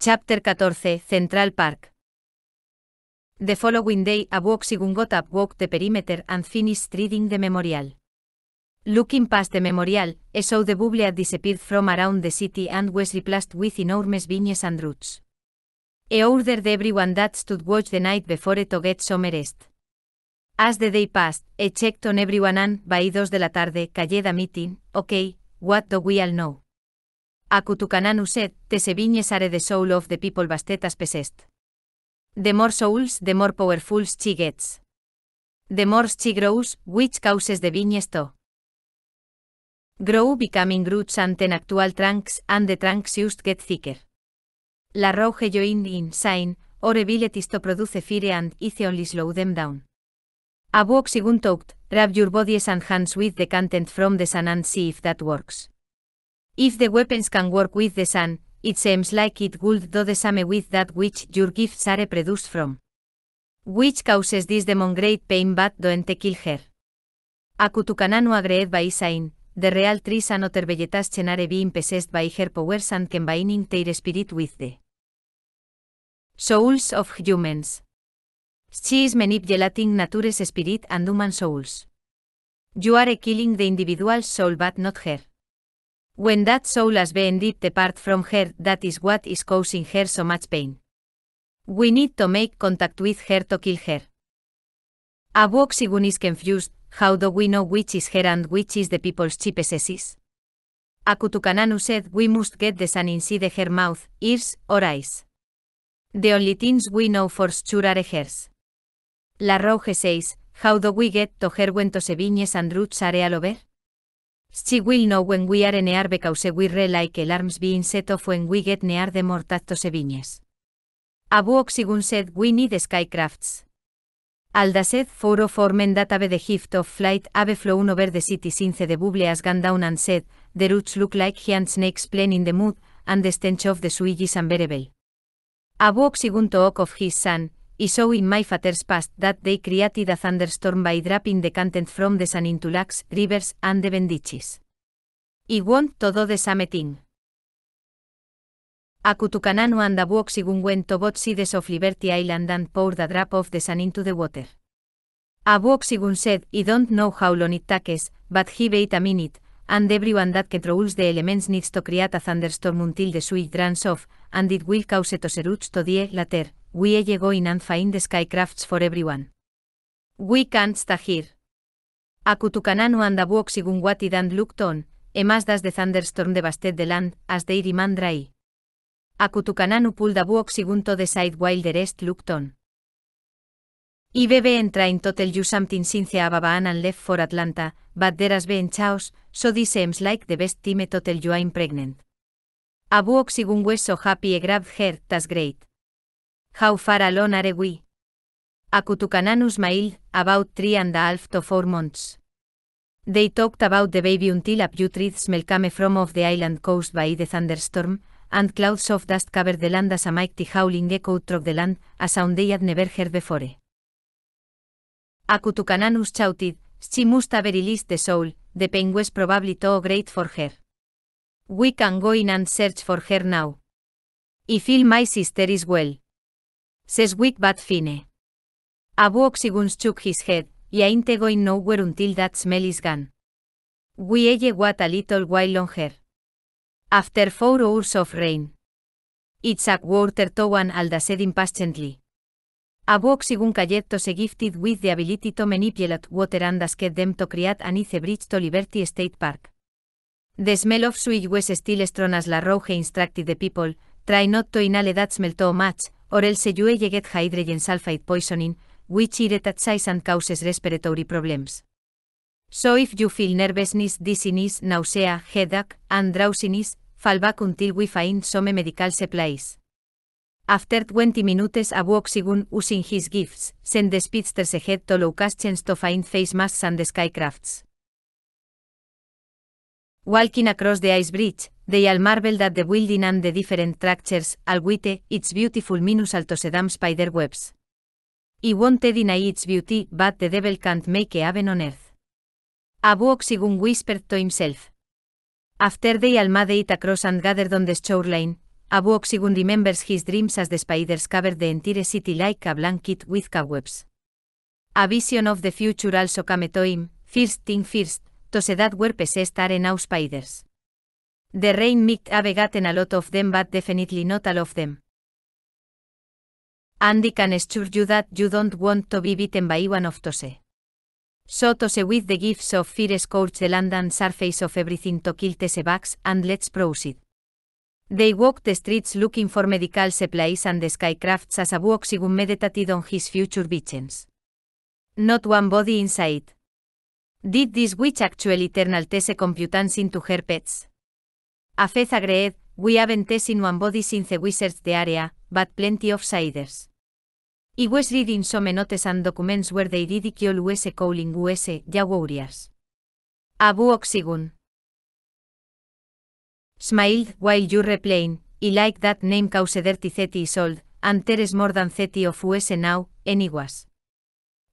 Chapter 14, Central Park. The following day, a un got up, walked the perimeter, and finished reading the memorial. Looking past the memorial, he saw the bubble had disappeared from around the city and was replaced with enormous vines and roots. order ordered everyone that stood watch the night before to get some rest. As the day passed, e checked on everyone and, by dos de la tarde, called a meeting, okay, what do we all know? Acu tu canan uset, te sevignes are the soul of the people bastetas pesest. The more souls, the more powerful she gets. The more she grows, which causes the vignes to grow becoming roots and then actual trunks, and the trunks just get thicker. La rouge joined in sign, or abilities to produce fire and it only slow them down. A walk second talked, rub your bodies and hands with the content from the sun and see if that works. If the weapons can work with the sun, it seems like it would do the same with that which your gifts are produced from. Which causes this demon great pain but don't kill her. Akutukananu agreed by saying, the real trees and other vegetation are being possessed by her powers and combining their spirit with the souls of humans. She is manipulating nature's spirit and human souls. You are killing the individual soul but not her. When that soul has been deep apart from her, that is what is causing her so much pain. We need to make contact with her to kill her. A oxygen is confused, how do we know which is her and which is the people's cheap A said we must get the san inside her mouth, ears, or eyes. The only things we know for sure are hers. La Roge says, how do we get to her when to Sevignes and roots are all over? Si will know when we are near because we like que alarms being set off when we get near the se sevines. Abu Oxigun said we need skycrafts. Alda said formen of de men the gift of flight ave flow over the city since the bubble has down and said, the roots look like giant snakes playing in the mud, and the stench of the suigis and berebel. Abu Oxigun talk of his son, and so in my father's past that they created a thunderstorm by dropping the content from the sun into lakes, rivers, and the bendiches. I want to do the same thing. Akutukananu and a Woxigun went to both sides of Liberty Island and poured a drop of the sun into the water. A Woxigun said, I don't know how long it takes, but he wait a minute, and everyone that controls the elements needs to create a thunderstorm until the switch runs off, and it will cause to serut to die later, we llegó in and find the skycrafts for everyone. We can't stay here. A cutucananu and Abuok dan emas das de thunderstorm the land, as de remain A pull da to the side while the rest entra in total you something since baba and left for Atlanta, but there has chaos, so this seems like the best time to tell you I'm pregnant. Abu Oxigun was so happy he grabbed her, that's great. How far along are we? Akutukananus Mail, about three and a half to four months. They talked about the baby until a putrid smell came from off the island coast by the thunderstorm, and clouds of dust covered the land as a mighty howling echo through the land, a sound they had never heard before. Akutukananus shouted, she must have released the soul, the pain was probably too great for her. We can go in and search for her now. I feel my sister is well. Says weak but fine. Abu Oxyguns shook his head, y ain't going nowhere until that smell is gone. We elle what a little while longer. After four hours of rain. Itzhak water one, alda said impatiently. A boxing se gifted with the ability to manipulate water and ket them to create an ice bridge to Liberty State Park. The smell of sweet was still strong as La Rouge instructed the people, try not to inhale that smell too much, or else you will get hydrogen sulfide poisoning, which size and causes respiratory problems. So if you feel nervousness, dizziness, nausea, headache, and drowsiness, fall back until we find some medical supplies. After 20 minutes a oxigun using his gifts, send the speedsters ahead to locations to find face masks and the skycrafts. Walking across the ice bridge, they all marveled at the building and the different structures, alwite, its beautiful minus altosedam spider webs. I won't in its beauty, but the devil can't make a haven on earth. Abu Oxigun whispered to himself. After they all made it across and gathered on the shoreline, Abu Oxigun remembers his dreams as the spiders cover the entire city like a blanket with cobwebs. A vision of the future also came to him, first thing first, to say that were possessed are now spiders. The rain might have gotten a lot of them but definitely not all of them. Andy can assure you that you don't want to be bitten by one of those. So tose with the gifts of fear scorch the land and surface of everything to kill these bugs and let's proceed. They walked the streets looking for medical supplies and the skycrafts as a Abuoxigum meditated on his future visions. Not one body inside. Did this witch actually turn Altese computans into her pets? Afez agreed, we haven't seen one body since the wizards the area, but plenty of siders. He was reading some notes and documents where they kill US calling US Jaguarias. Abu Oxigun. Smiled while you replane y like that name cause dirty sold is old, and there is more than zeti of us now, anywas.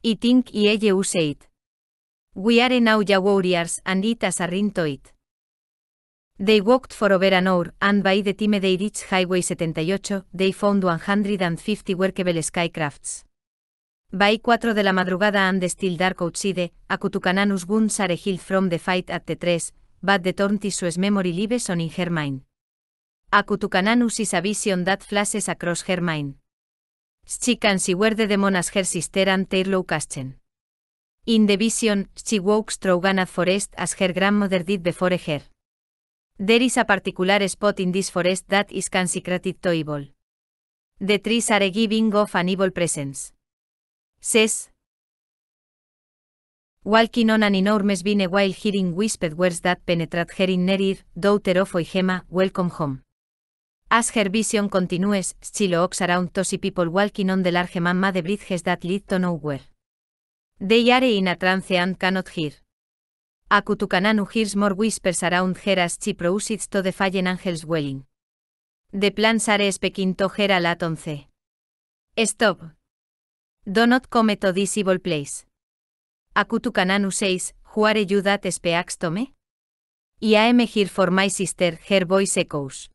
I think y use it. We are now ya warriors and it as a They walked for over an hour, and by the time they reached Highway 78, they found 150 workable skycrafts. By 4 de la madrugada and the still dark outside, Akutukananus guns are healed from the fight at the 3, Bad the su sues memory lives on in her mind. A is a vision that flashes across her mind. She can see where the demon her sister and In the vision, she walks through forest as her grandmother did before her. There is a particular spot in this forest that is consecrated to evil. The trees are giving of an evil presence. ses Walking on an enormous vine while hearing whispered words that penetrat her inner ear, daughter of Oigema, welcome home. As her vision continues, she looks around to see people walking on the large mamma de bridges that lead to nowhere. They are in a trance and cannot hear. Akutukananu hears more whispers around her as she proceeds to the fallen angels welling. The plans are speaking to her a Stop. Do not come to this evil place acutucananu 6, juare yudat tome Y here for my sister her Herboy ecous.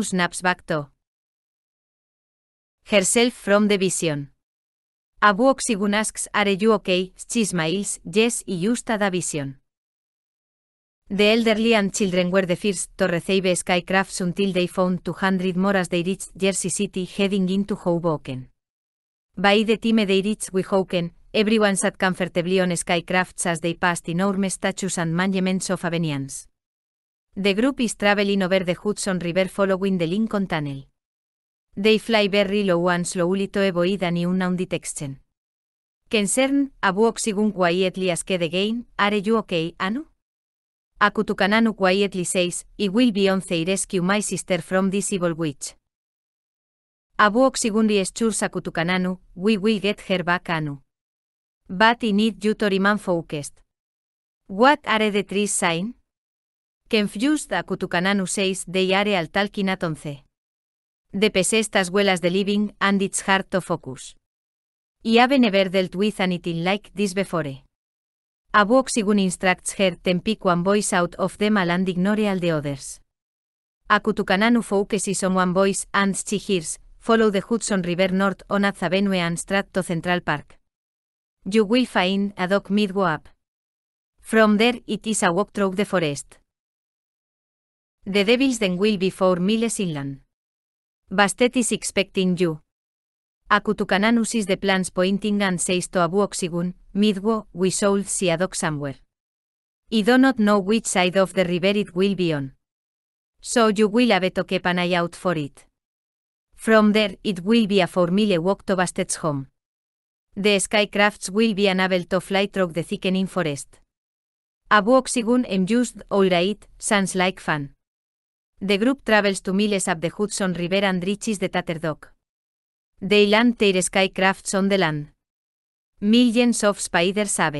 snaps naps to Herself from the vision. Abu are you okay, smiles, yes y justa da vision. The elderly and children were the first to receive skycrafts until they found 200 more as they reached Jersey City heading into Hoboken. By the time they reached Everyone sat comfortably on skycrafts as they passed enormous statues and monuments of Avenians. The group is traveling over the Hudson River following the Lincoln Tunnel. They fly very low and slowly to avoid any unknown detection. Concern, abu oxigun quietly de gain, are you okay, Anu? Akutukananu quietly says, I will be on the rescue my sister from this evil witch. Abu oxigun reassures Akutukananu, we will get her back Anu. But in it you to remain focused. What are the trees sign? Confused a Kutukananu seis de are al talkinatonce. The De huelas estas de living and it's hard to focus. I have never dealt with anything like this before. A Sigun instructs her pick one voice out of them all and ignore all the others. A cutucananu focuses on one voice and she hears, follow the Hudson River north on Avenue and to Central Park. You will find a dog midgo up. From there it is a walk through the forest. The devils then will be four miles inland. Bastet is expecting you. Akutukanan uses the plans pointing and says to Abu Oxigun, Midwo, we should see a dog somewhere. I do not know which side of the river it will be on. So you will have to keep an eye out for it. From there it will be a four mile walk to Bastet's home. The skycrafts will be able to fly through the thickening forest. A oxygen and used all right, like fan. The group travels to miles up the Hudson River and reaches the Tatterdock. The land their skycrafts on the land. Millions of spiders have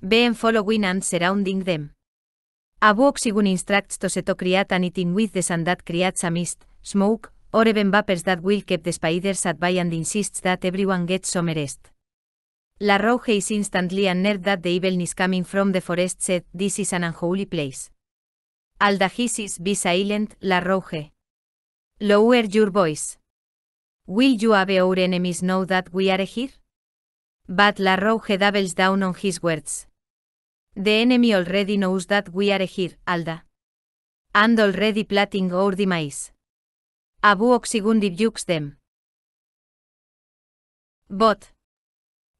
been following and surrounding them. A oxygen instructs to set to create an with the sand that creates a mist, smoke, Oreven vapors that will keep the spiders at bay and insists that everyone gets some rest. La Rouge is instantly unnerved that the evil is coming from the forest said, this is an unholy place. Aldagisis, be silent, La Rouge. Lower your voice. Will you have our enemies know that we are here? But La Rouge doubles down on his words. The enemy already knows that we are here, Alda. And already plotting our demise. Abu oxigundi yuxdem. Bot.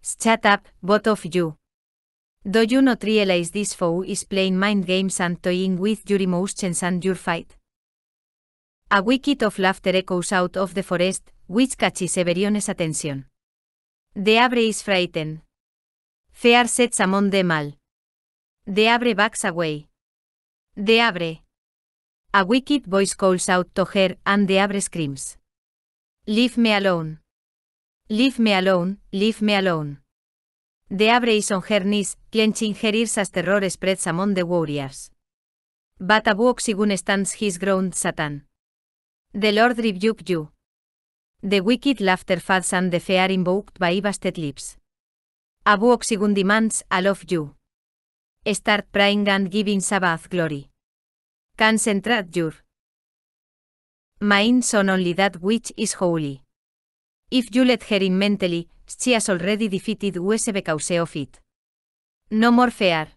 Shut up, bot of you. Do you not realize this foe is playing mind games and toying with your emotions and your fight? A wicket of laughter echoes out of the forest, which catches Everione's attention. De Abre is frightened. Fear sets among de mal. De Abre backs away. De Abre. A wicked voice calls out to her, and the abre screams. Leave me alone. Leave me alone, leave me alone. The Abre is on her knees, clenching her ears as terror spreads among the warriors. But a stands his ground Satan. The Lord rebuke you. The wicked laughter fads and the fear invoked by busted lips. Abu Oxigun demands, I love you. Start praying and giving Sabbath glory jur your Main son only that which is holy. If you let her in mentally, she has already defeated us cause of it. No more fear.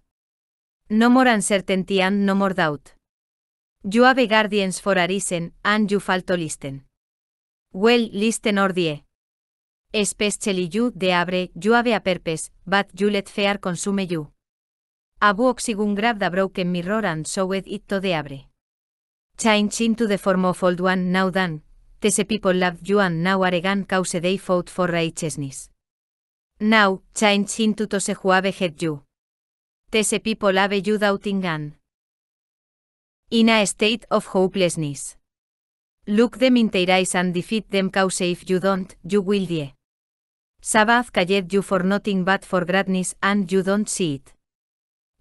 No more uncertainty and no more doubt. You have guardians for arisen, and you falto listen. Well, listen or die. Especially you, de abre, you have a purpose, but you let fear consume you. A Wuoxigun grabbed a broken mirror and showed it to the abre. Change into the form of old one now Dan, these people loved you and now are again cause they fought for righteousness. Now, change into those who have had you. These people have you doubting and in a state of hopelessness. Look them in their eyes and defeat them cause if you don't, you will die. Sabbath called you for nothing but for greatness and you don't see it.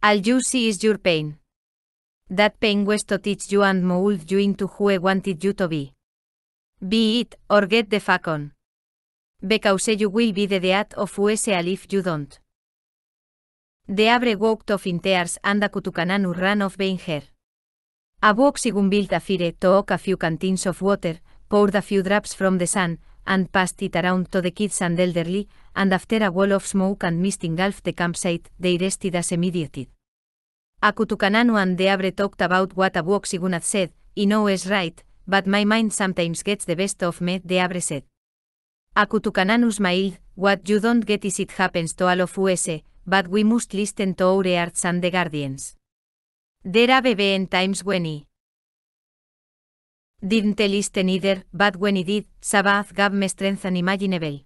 All you see is your pain. That pain was to teach you and mold you into who I wanted you to be. Be it, or get the fuck on. Because you will be the dead of USL if you don't. The abre walked off in tears and Akutukananu ran off being her. A boxigun built a fire, took a few cantins of water, poured a few drops from the sun, and past it around to the kids and elderly, and after a wall of smoke and misting off the campsite, they rested as immediate. Akutukananu and Deabre talked about what Abu had said, I know is right, but my mind sometimes gets the best of me, Deabre said. Akutukananu smiled, what you don't get is it happens to all of us, eh, but we must listen to our hearts and the guardians. There have been times when Didn't listen either, but when he did, Sabbath gave me strength unimaginable.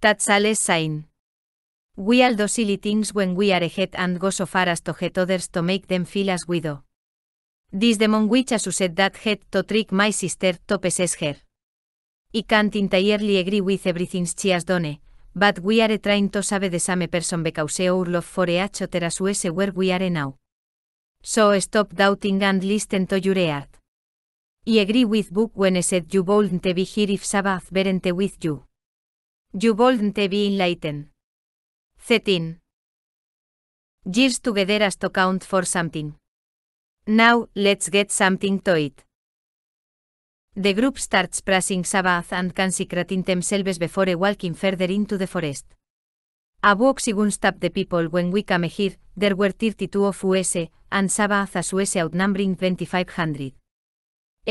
That's all sign. We all do silly things when we are het and go so far as to get others to make them feel as we do. This demon which said that head to trick my sister to possess her. I can't entirely agree with everything she has done, eh? but we are trying to save the same person because our love for each other where we are now. So stop doubting and listen to your I agree with Book when said you boldn't be here if Sabbath berente with you. You boldn't be enlightened. 13. Years together as to count for something. Now, let's get something to it. The group starts praising Sabbath and consecrating themselves before walking further into the forest. A walk sigun stop the people when we came here, there were 32 of us, and Sabbath as us outnumbering 2500.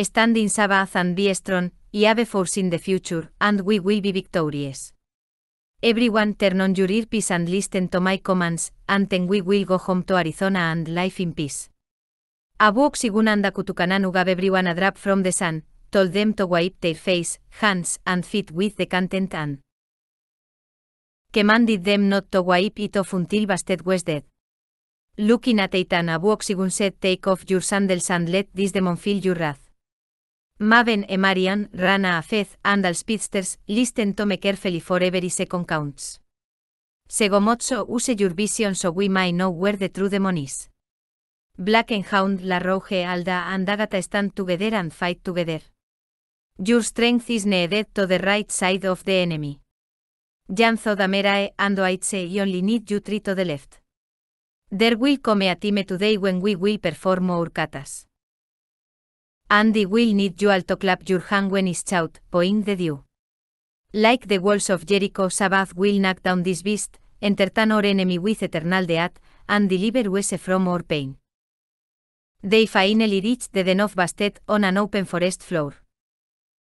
Standing Sabbath and be strong, y have force in the future, and we will be victorious. Everyone turn on your earpiece and listen to my commands, and then we will go home to Arizona and life in peace. Abu Oxigunanda gave everyone a drop from the sun, told them to wipe their face, hands, and feet with the content and commanded them not to wipe it off until Bastet was dead. Looking at it and Abu Oxigun said take off your sandals and let this demon feel your wrath. Maven e Marian, Rana Afez, and speedsters, listen tome me carefully for every second counts. Segomotso use your vision so we may know where the true demon is. Black and Hound, La roje Alda and Agatha stand together and fight together. Your strength is needed to the right side of the enemy. Janzo Damerae and aitse y only need you three to the left. There will come a time today when we will perform our katas. Andy will need you all to clap your hand when is out, point the dew. Like the walls of Jericho Sabbath will knock down this beast, entertain or enemy with eternal death, and deliver us from our pain. They finally reach the den of Bastet on an open forest floor.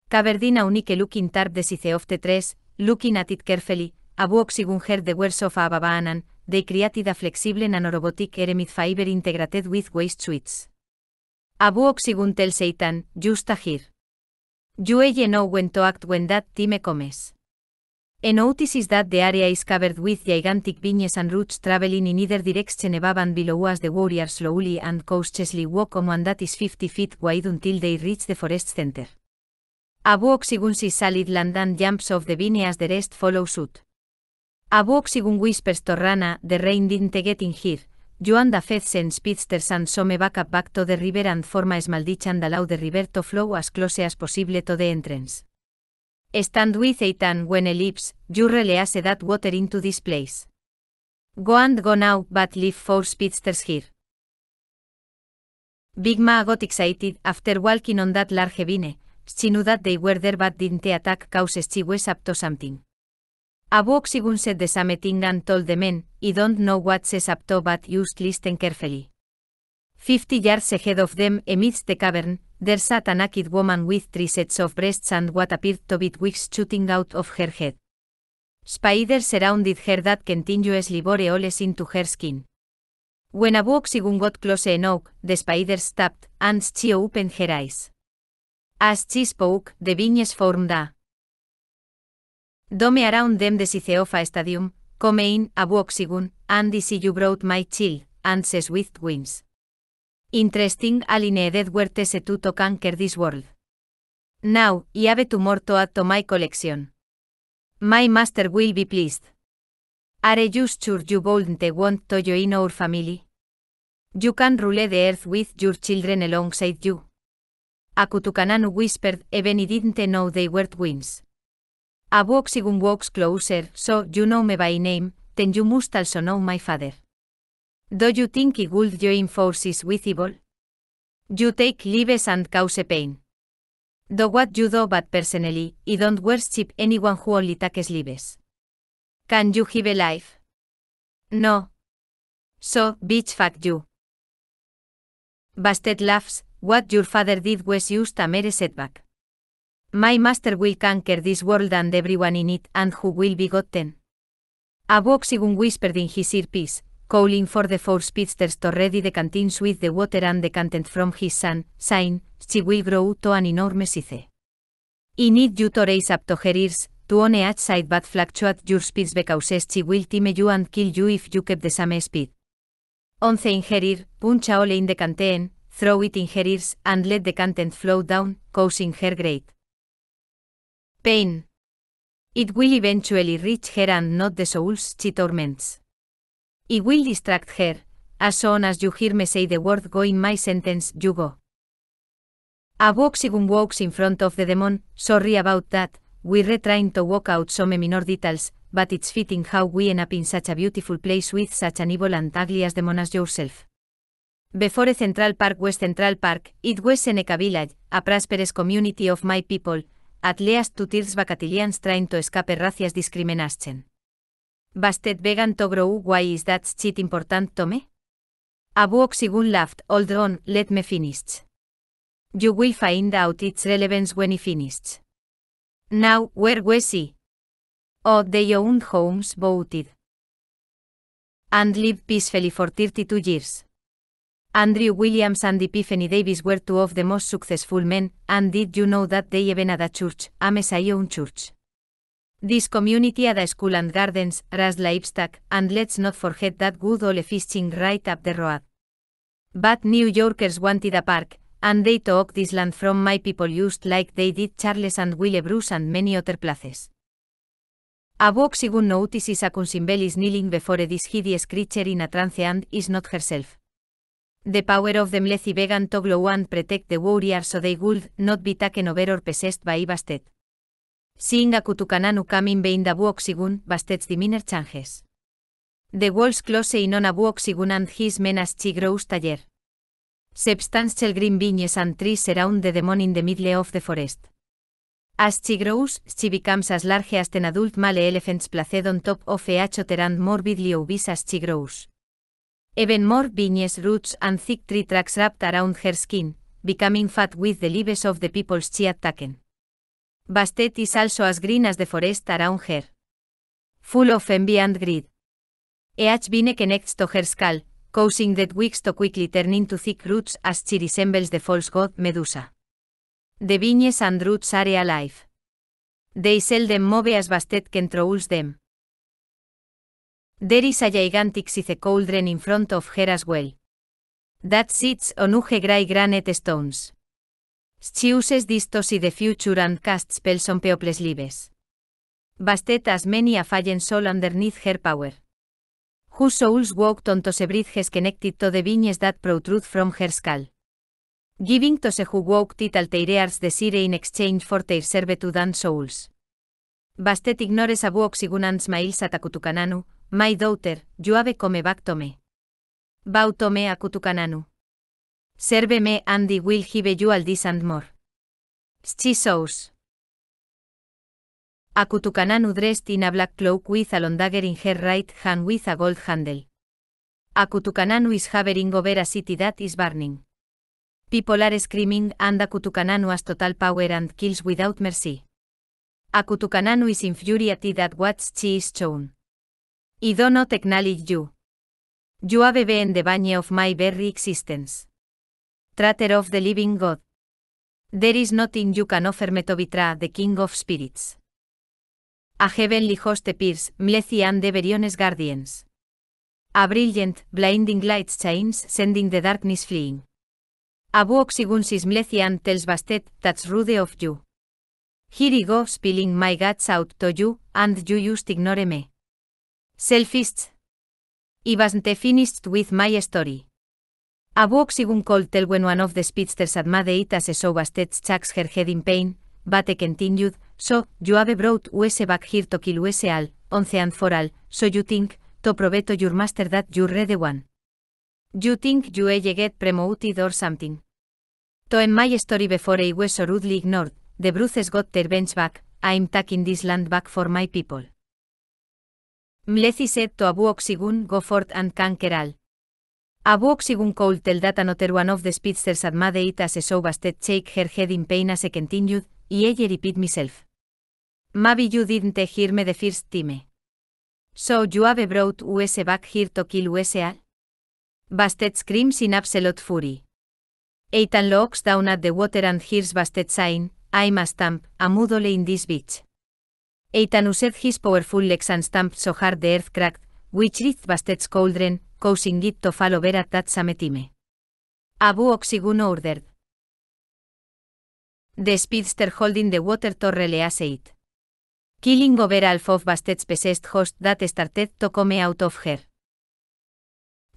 Caverdina unique looking tarp the size of the looking at it carefully, abu oxigun her the words of Ababanan, they created flexible nanorobotic hermit fiber integrated with waste suits. Abu tel seitan, justagir. Yue no wentoact wendat time comes. En comes. dat de de area is covered with gigantic viñes and roots traveling in either direction above below as the warriors slowly and cautiously walk on and that is 50 feet wide until they reach the forest center. Abu si salid landan jumps off the vine as the rest follow suit. Abu oxigun whispers to Rana, the rain didn't get in here, yo da Fez sen Spitzters and some backup back to the river and forma es and allow the river to flow as close as possible to the entrance. Stand with Eitan when ellipse, you release that water into this place. Go and go now, but leave four speedsters here. Big Ma got excited after walking on that large vine, she knew that they were there but didn't attack causes she was something. A book sigunset de Sametingan told the men, I don't know what says up to but just listen carefully. Fifty yards ahead of them amidst the cavern, there sat a naked woman with three sets of breasts and what appeared to be twigs shooting out of her head. Spiders surrounded her that continuously bore holes into her skin. When a Sigun got close enough, the spiders stopped, and she opened her eyes. As she spoke, the vineyes formed a Dome dem de si Siceofa Stadium, come in, a oxigun, andy si you brought my chill, answers with wins. Interesting alineed werte se tuto canker this world. Now, y have to morto to my collection. My master will be pleased. Are you sure you bold te want to join our family? You can rule the earth with your children alongside you. Akutukananu whispered even he didn't know they were twins. A even walks closer, so you know me by name, then you must also know my father. Do you think he would join forces with evil? You take leaves and cause pain. Do what you do but personally, I don't worship anyone who only takes leaves. Can you give a life? No. So, bitch fuck you. Bastet laughs, what your father did was just a mere setback. My master will conquer this world and everyone in it and who will be gotten. A boxigun whispered in his earpiece, calling for the four speedsters to ready the canteen with the water and the content from his son, Sign, she will grow to an enormous ice. In it you to raise up to her ears, to on side but fluctuate your speeds because she will time you and kill you if you keep the same speed. Once in her ear, punch all in the canteen, throw it in her ears and let the content flow down, causing her great pain. It will eventually reach her and not the souls she torments. It will distract her, as soon as you hear me say the word go in my sentence, you go. A boxing walks in front of the demon, sorry about that, we are trying to work out some minor details, but it's fitting how we end up in such a beautiful place with such an evil and ugly as demon as yourself. Before Central Park was Central Park, it was Seneca Village, a prosperous community of my people, atleast tutirs vacatilians trying to escape racias discrimination. Bastet vegan to grow why is that shit important to me? Abu Oxigun laughed, hold on, let me finish. You will find out its relevance when he finished. Now, where was he? Oh, they owned homes, voted. And lived peacefully for 32 years. Andrew Williams and Epiphany Davis were two of the most successful men, and did you know that they even had a church, a Messiah church? This community had a school and gardens, raised livestock, and let's not forget that good old fishing right up the road. But New Yorkers wanted a park, and they took this land from my people just like they did Charles and Willie Bruce and many other places. A book, según notices a Consumbelis kneeling before this hideous creature in a trance and is not herself. The power of the y Vegan Toglo and protect the warrior so they would not be taken over or possessed by Bastet. Seeing a Kutukananu coming behind the Buoxigun, Bastet's diminer changes. The walls close in on a Buoxigun and his men as chigrous taller. Substantial green vines and trees around the demon in the middle of the forest. As chigrous, grows, as large as ten adult male elephant's placed on top of a achoter and morbidly obese as Even more vines, roots and thick tree tracks wrapped around her skin, becoming fat with the leaves of the people's chia taken. Bastet is also as green as the forest around her. Full of envy and greed. Each vine connects to her skull, causing the twigs to quickly turn into thick roots as she resembles the false god Medusa. The vines and roots are alive. They seldom move as Bastet controls them. There is a gigantic scythe cauldron in front of her as well. That sits on huge gray granite stones. She uses this the future and casts spells on people's lives. Bastet as many a fallen soul underneath her power. Whose souls walked onto sebridges the bridges connected to the vines that protrude from her skull. Giving to se who walked it the desire in exchange for their servitude and souls. Bastet ignores a smiles at mails atakutukananu, My daughter, you have come back to me. Bautome akutukananu. Serve me and will give you all this and more. A Akutukananu dressed in a black cloak with a long dagger in her right hand with a gold handle. Akutukananu is hovering over a city that is burning. People are screaming and Akutukananu has total power and kills without mercy. Akutukananu is infuriated at what she is shown. I don't acknowledge you. You have been the bane of my very existence. Traitor of the living God. There is nothing you can offer me to betray the King of Spirits. A heavenly host appears, mlethi and the guardians. A brilliant, blinding light shines, sending the darkness fleeing. Abu Oxygunsis Mlethian tells Bastet that's rude of you. Here I go spilling my guts out to you, and you just ignore me. Selfists. I wasn't finished with my story. A Boxigun called tell when one of the speedsters Made it as a sobasted chucks her head in pain, but continued, so, you have brought us back here to kill us all, once and for all, so you think, to prove to your master that you're the one. You think you will get promoted or something. To in my story before I was so rudely ignored, the Bruce's got their bench back, I'm taking this land back for my people. Mleci to abu oxigun go and kankeral. Abu oxigun cold data noter one of the spitzers at made it as so bastet shake her head in pain as a continued, y ella repeat myself. Maybe you didn't hear me the first time. So you have brought US back here to kill us all? Bastet screams in absolute fury. Eitan locks down at the water and hears Bastet sign, I must stamp a in this beach. Eitan his powerful legs and stamped so hard the earth cracked, which rift Bastet's cauldron, causing it to fall over at that same Abu Oxiguno ordered. The speedster holding the water to lease it. Killing over half of Bastet's possessed host that started to come out of her.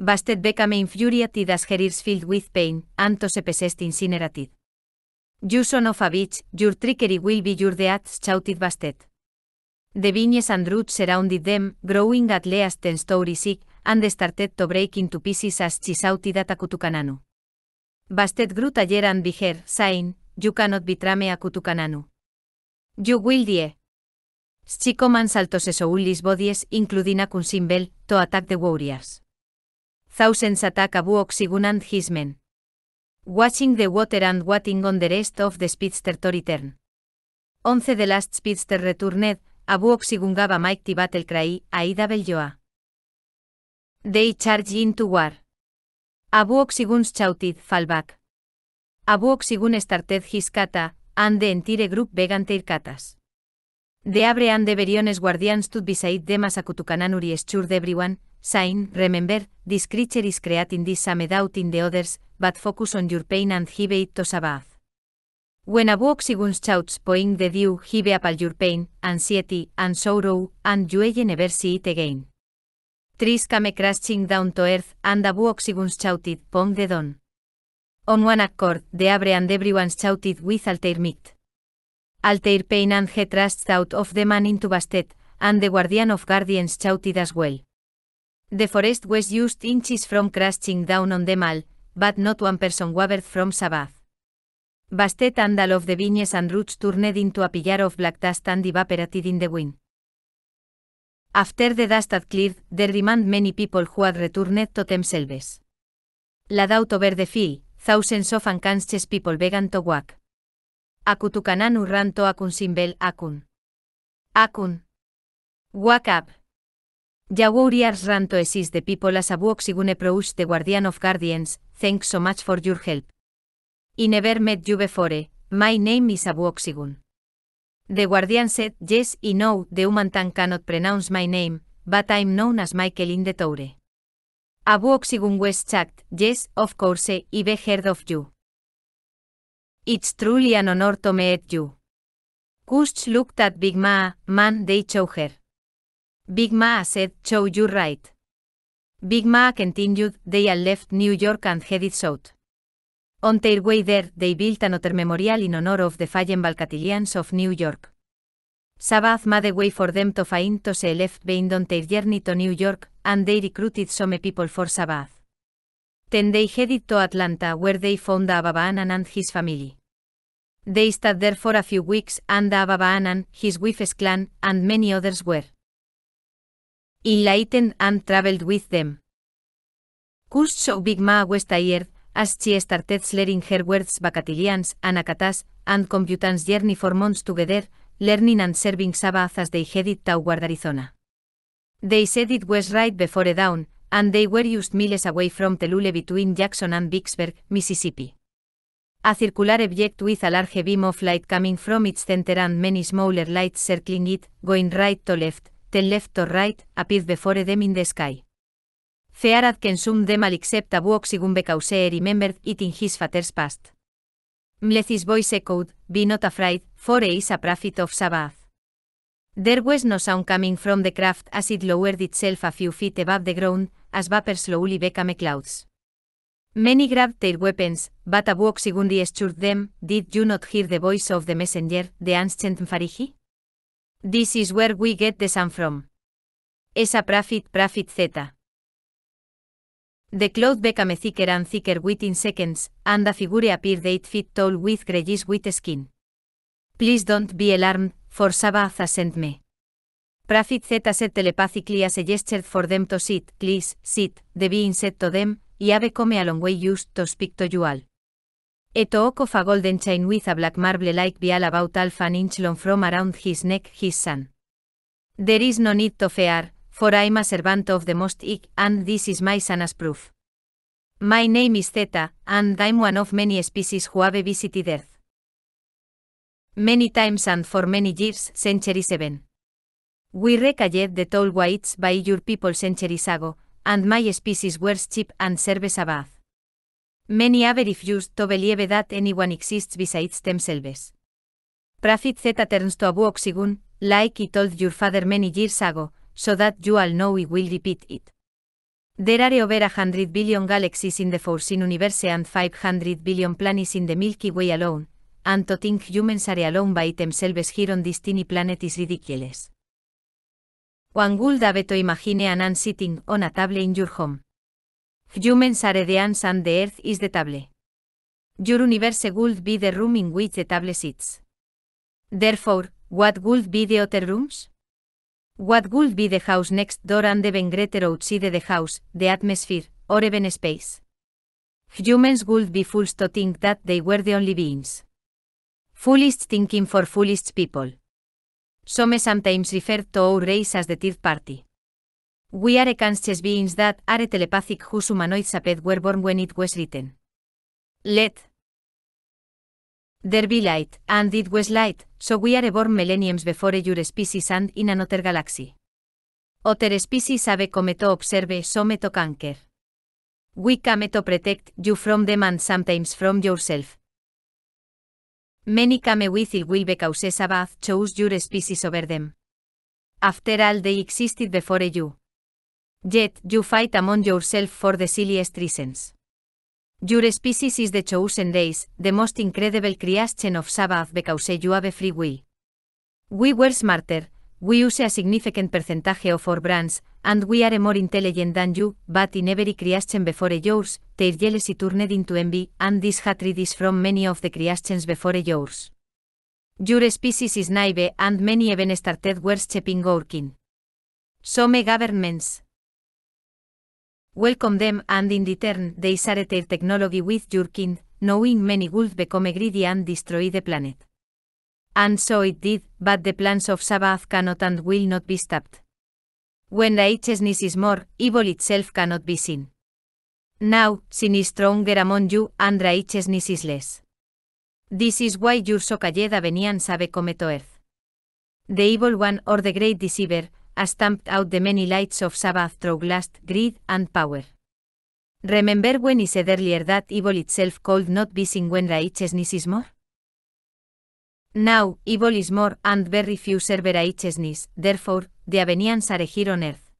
Bastet became infuriated as her ears filled with pain, and to se possessed You son of a bitch, your trickery will be your death, shouted Bastet. De Vignes and root surrounded them, growing at least ten stories sick, and started to break into pieces as Chisauti Kutukananu. Bastet grew taller and viger, saying, You cannot bitrame a Kutukananu. You will die. saltos esoulis bodies, including a Kunsimbel, to attack the warriors. Thousands attack Abu Oxigun and his men. Watching the water and waiting on the rest of the speedster to return. Once the last speedster returned, Abu Oxigungaba Mike Tibat krai, Aida Belloa. Dei charge into war. Abu Oxiguns falbak. Falback. Abu Oxigun Started kata, ande entire group vegan irkatas. De abre ande beriones guardians tut bisaid demas a uri de everyone, sain remember, this creature is creating this same doubt in the others, but focus on your pain and hive it to When a walks against shouts point the dew he be upon your pain, anxiety, and sorrow, and you ye never see it again. Trees came crashing down to earth, and a walks against shouted pon the don." On one accord, the abre and everyone shouted with alter might. Alter pain and he thrust out of the man into bastet, and the guardian of guardians shouted as well. The forest was used inches from crashing down on the mall, but not one person wavered from Sabbath. Bastet and de of the vignes and roots turned into a pillar of black dust and evaporated in the win. After the dust had cleared, there remained many people who had returned to themselves. La doubt over the thousands of unconscious people began to walk. Akutukanan urran akun simbel akun. Akun. Wake up. Ya ran to assist people as a the guardian of guardians, thanks so much for your help. I never met you before, my name is Abu Oxigun. The guardian said, yes, I know, the tongue cannot pronounce my name, but I'm known as Michael in the Toure. Abu Oxigun was shocked, yes, of course, I've heard of you. It's truly an honor to meet you. Kush looked at Big Ma, man they show her. Big Ma said, show you right. Big Ma continued, they all left New York and headed south. On their way there, they built an memorial in honor of the fallen Valcatillians of New York. Sabbath made a way for them to find to left behind on their journey to New York, and they recruited some people for Sabbath. Then they headed to Atlanta where they found Ababanan and his family. They stayed there for a few weeks and Ababanan, his wife's clan, and many others were enlightened and traveled with them. Kurt Big Ma West as she started learning her words Bacatilians and Akatas, and Computans journey for months together, learning and serving Sabbath as they headed toward Arizona. They said it was right before a dawn, and they were just miles away from Tellule between Jackson and Vicksburg, Mississippi. A circular object with a large beam of light coming from its center and many smaller lights circling it, going right to left, then left to right, appeared before them in the sky. Fearad consume them all except a walk cause remembered it in his father's past. Mlethis's voice echoed, Be not afraid, for is a prophet of Sabbath. There was no sound coming from the craft as it lowered itself a few feet above the ground, as vapor slowly became clouds. Many grabbed their weapons, but a walk assured them, Did you not hear the voice of the messenger, the ancient Mfariji? This is where we get the sun from. Esa prophet, prophet Zeta. The cloud became thicker and thicker within seconds, and a figure appeared eight feet tall with greyish white skin. Please don't be alarmed, for Sabbath sent me. Prophet zeta said telepathically as a gesture for them to sit, please, sit, the being said to them, y ave come a long way used to speak to you all. Eto took a golden chain with a black marble-like vial about half an inch long from around his neck, his son. There is no need to fear, for I'm a servant of the Most High, and this is my son as proof. My name is Zeta, and I'm one of many species who have visited Earth. Many times and for many years, century 7. We recalled the tall whites by your people centuries ago, and my species were cheap and serves a bath. Many have refused to believe that anyone exists besides themselves. Prophet Zeta turns to Abu Oxigun, like he told your father many years ago, so that you all know we will repeat it. There are over a hundred billion galaxies in the Foreseen universe and 500 billion planets in the Milky Way alone, and to think humans are alone by themselves here on this tiny planet is ridiculous. One would have to imagine an ant sitting on a table in your home. Humans are the ants and the earth is the table. Your universe would be the room in which the table sits. Therefore, what would be the other rooms? What would be the house next door and even greater outside the house, the atmosphere, or even space? Humans would be fools to think that they were the only beings. Foolish thinking for foolish people. Some sometimes refer to our race as the third party. We are conscious beings that are telepathic whose humanoid saped were born when it was written. Let there be light, and it was light, so we are born millenniums before your species and in another galaxy. Other species have come to observe some to conquer. We come to protect you from them and sometimes from yourself. Many come with it will because Sabbath chose your species over them. After all they existed before you. Yet you fight among yourself for the silliest reasons. Your species is the chosen race, the most incredible creation of Sabbath because you have free will. We were smarter, we use a significant percentage of our brains, and we are more intelligent than you, but in every creation before yours, their jealousy turned into envy, and this hatred is from many of the creations before yours. Your species is naive and many even started worshipping our king. Some governments Welcome them and in return they share their technology with your kind, knowing many would become greedy and destroy the planet. And so it did, but the plans of Sabbath cannot and will not be stopped. When righteousness is more, evil itself cannot be seen. Now, sin is stronger among you, and righteousness is less. This is why your Sokayeda Benian sabe to earth. The evil one or the great deceiver, has stamped out the many lights of Sabbath through greed, and power. Remember when he said earlier that evil itself called not be when righteousness is more? Now, evil is more, and very few serve righteousness, therefore, the Avenians are here on earth.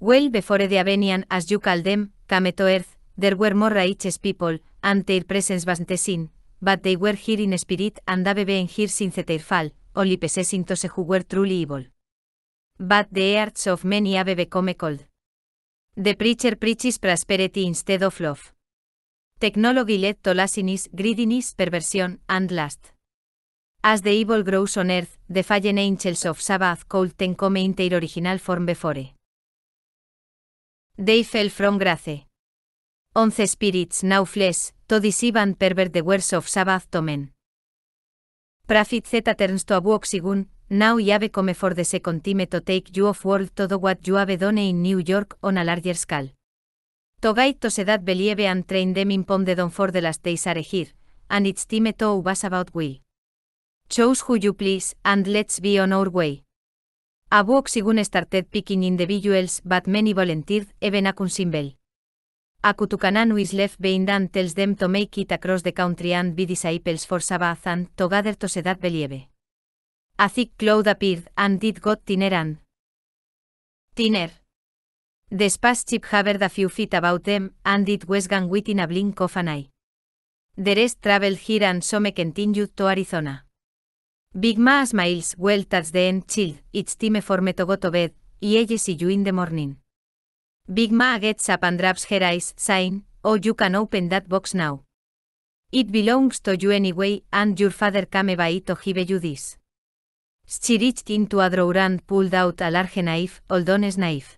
Well before the Avenian, as you call them, came to earth, there were more righteous people, and their presence te seen, but they were here in spirit and have been here since their fall, only possessing those who were truly evil but the hearts of many have become cold. The preacher preaches prosperity instead of love. Technology led to laziness, greediness, perversion, and Last. As the evil grows on earth, the fallen angels of Sabbath Cold ten come in their original form before. They fell from grace. Once spirits now flesh, to deceive pervert the words of Sabbath Tomen. men. Prophet Z turns to a Now you have come for the second time to take you of world todo what you have done in New York on a larger scale. To to believe and train them de don for de last days are and it's time to was about we. Choose who you please, and let's be on our way. A oxigun started picking individuals but many volunteered even a simbel. A Kutukanan is left behind tells them to make it across the country and be disciples for Sabbath and to gather to believe. thick cloud appeared and did got thinner and thinner. The space chip hovered a few feet about them, and it was gone within a blink of an eye. The rest traveled here and some continued to Arizona. Big Ma smiles well that's the end chill, it's time for me to go to bed, y ella see you in the morning. Big Ma gets up and drops her eyes, saying, Oh you can open that box now. It belongs to you anyway, and your father came by to give you this. Schirich into Adrouran pulled out a large knife, Oldone's knife.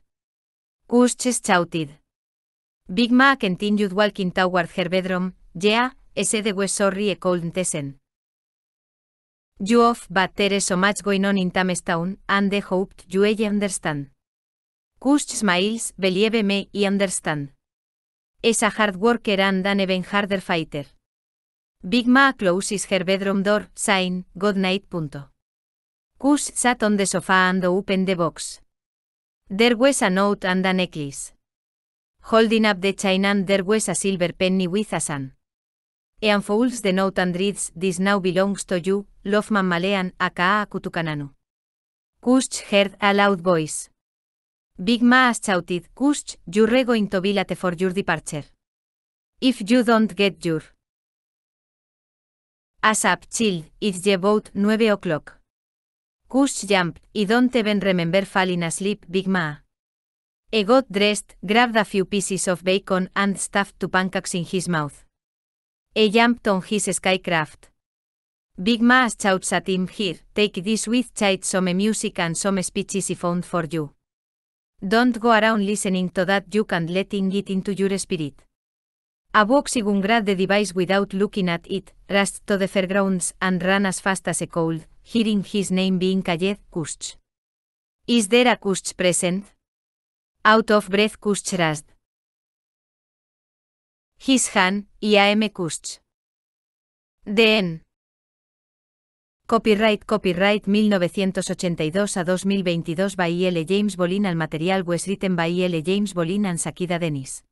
Kusch shouted. Big Ma continued walking toward her bedroom, yeah, ese de we sorry e cold You off but there is so much going on in Tamestown, and I hoped you understand. Kusch smiles, believe me, I understand. Es a hard worker and an even harder fighter. Big Ma closes her bedroom door, Sign, good night. Kush sat on the sofa and opened the box. There was a note and a necklace. Holding up the chain and there was a silver penny with a sun. He unfolds the note and reads, This now belongs to you, Lofman Malean, aka Kutukananu. Kush heard a loud voice. Big Ma shouted, Kush, you're going to be late for your departure. If you don't get your... ASAP, chill, it's about 9 o'clock. Kush jump, I don't even remember falling asleep, Big Ma. He got dressed, grabbed a few pieces of bacon and stuffed two pancakes in his mouth. He jumped on his skycraft. Big Ma shouts at him here, take this with child some music and some speeches I found for you. Don't go around listening to that you can't letting it into your spirit. boxing un grad the device without looking at it, rushed to the fairgrounds and ran as fast as a cold, hearing his name being called Kusch. Is there a Kusch present? Out of breath Kusch rushed. His hand, IAM Kusch. Then. Copyright Copyright 1982 a 2022 by e L. James Bolin al material was written by e L. James Bolin and Sakida Dennis.